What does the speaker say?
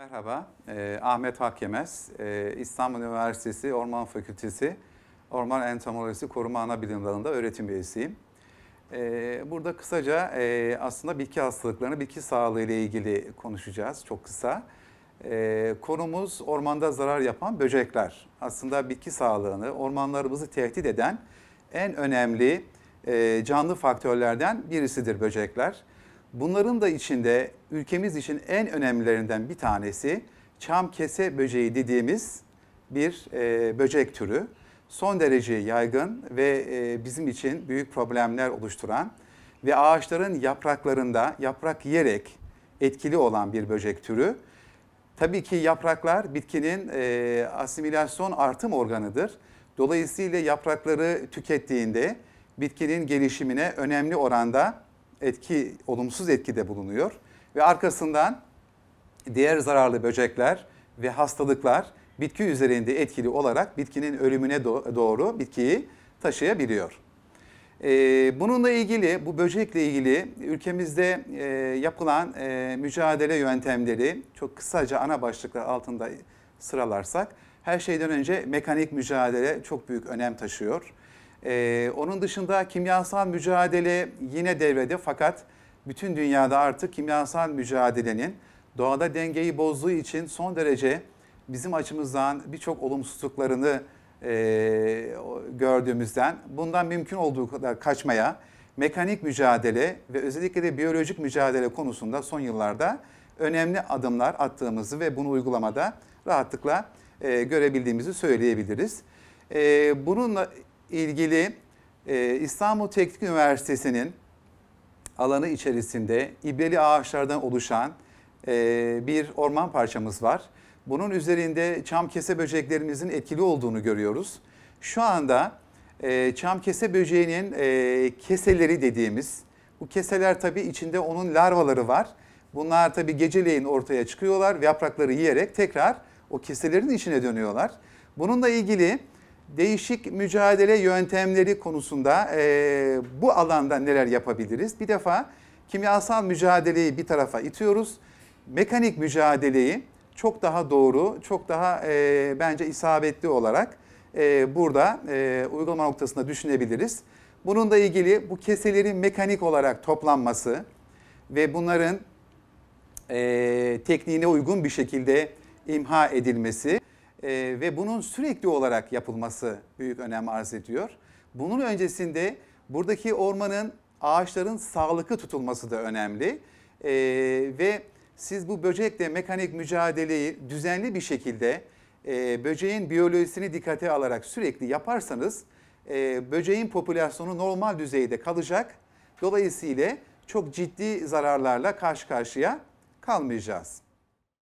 Merhaba, e, Ahmet Hakemez, e, İstanbul Üniversitesi Orman Fakültesi Orman Entomolojisi Koruma Anabilim Dalı'nda öğretim üyesiyim. E, burada kısaca e, aslında bitki hastalıklarını, bitki sağlığı ile ilgili konuşacağız çok kısa. E, konumuz ormanda zarar yapan böcekler. Aslında bitki sağlığını, ormanlarımızı tehdit eden en önemli e, canlı faktörlerden birisidir böcekler. Bunların da içinde ülkemiz için en önemlilerinden bir tanesi çam kese böceği dediğimiz bir e, böcek türü. Son derece yaygın ve e, bizim için büyük problemler oluşturan ve ağaçların yapraklarında yaprak yiyerek etkili olan bir böcek türü. Tabii ki yapraklar bitkinin e, asimilasyon artım organıdır. Dolayısıyla yaprakları tükettiğinde bitkinin gelişimine önemli oranda etki, olumsuz etki de bulunuyor ve arkasından diğer zararlı böcekler ve hastalıklar bitki üzerinde etkili olarak bitkinin ölümüne doğru bitkiyi taşıyabiliyor. Ee, bununla ilgili, bu böcekle ilgili ülkemizde e, yapılan e, mücadele yöntemleri çok kısaca ana başlıklar altında sıralarsak, her şeyden önce mekanik mücadele çok büyük önem taşıyor. Ee, onun dışında kimyasal mücadele yine devrede fakat bütün dünyada artık kimyasal mücadelenin doğada dengeyi bozduğu için son derece bizim açımızdan birçok olumsuzluklarını e, gördüğümüzden bundan mümkün olduğu kadar kaçmaya mekanik mücadele ve özellikle de biyolojik mücadele konusunda son yıllarda önemli adımlar attığımızı ve bunu uygulamada rahatlıkla e, görebildiğimizi söyleyebiliriz. E, bununla ilgili e, İstanbul Teknik Üniversitesi'nin alanı içerisinde ibreli ağaçlardan oluşan e, bir orman parçamız var. Bunun üzerinde çam kese böceklerimizin etkili olduğunu görüyoruz. Şu anda e, çam kese böceğinin e, keseleri dediğimiz, bu keseler tabii içinde onun larvaları var. Bunlar tabii geceleyin ortaya çıkıyorlar ve yaprakları yiyerek tekrar o keselerin içine dönüyorlar. Bununla ilgili değişik mücadele yöntemleri konusunda e, bu alanda neler yapabiliriz? Bir defa kimyasal mücadeleyi bir tarafa itiyoruz. Mekanik mücadeleyi çok daha doğru, çok daha e, bence isabetli olarak e, burada e, uygulama noktasında düşünebiliriz. Bununla ilgili bu keselerin mekanik olarak toplanması ve bunların e, tekniğine uygun bir şekilde imha edilmesi e, ve bunun sürekli olarak yapılması büyük önem arz ediyor. Bunun öncesinde buradaki ormanın, ağaçların sağlıklı tutulması da önemli e, ve siz bu böcekle mekanik mücadeleyi düzenli bir şekilde e, böceğin biyolojisini dikkate alarak sürekli yaparsanız e, böceğin popülasyonu normal düzeyde kalacak. Dolayısıyla çok ciddi zararlarla karşı karşıya kalmayacağız.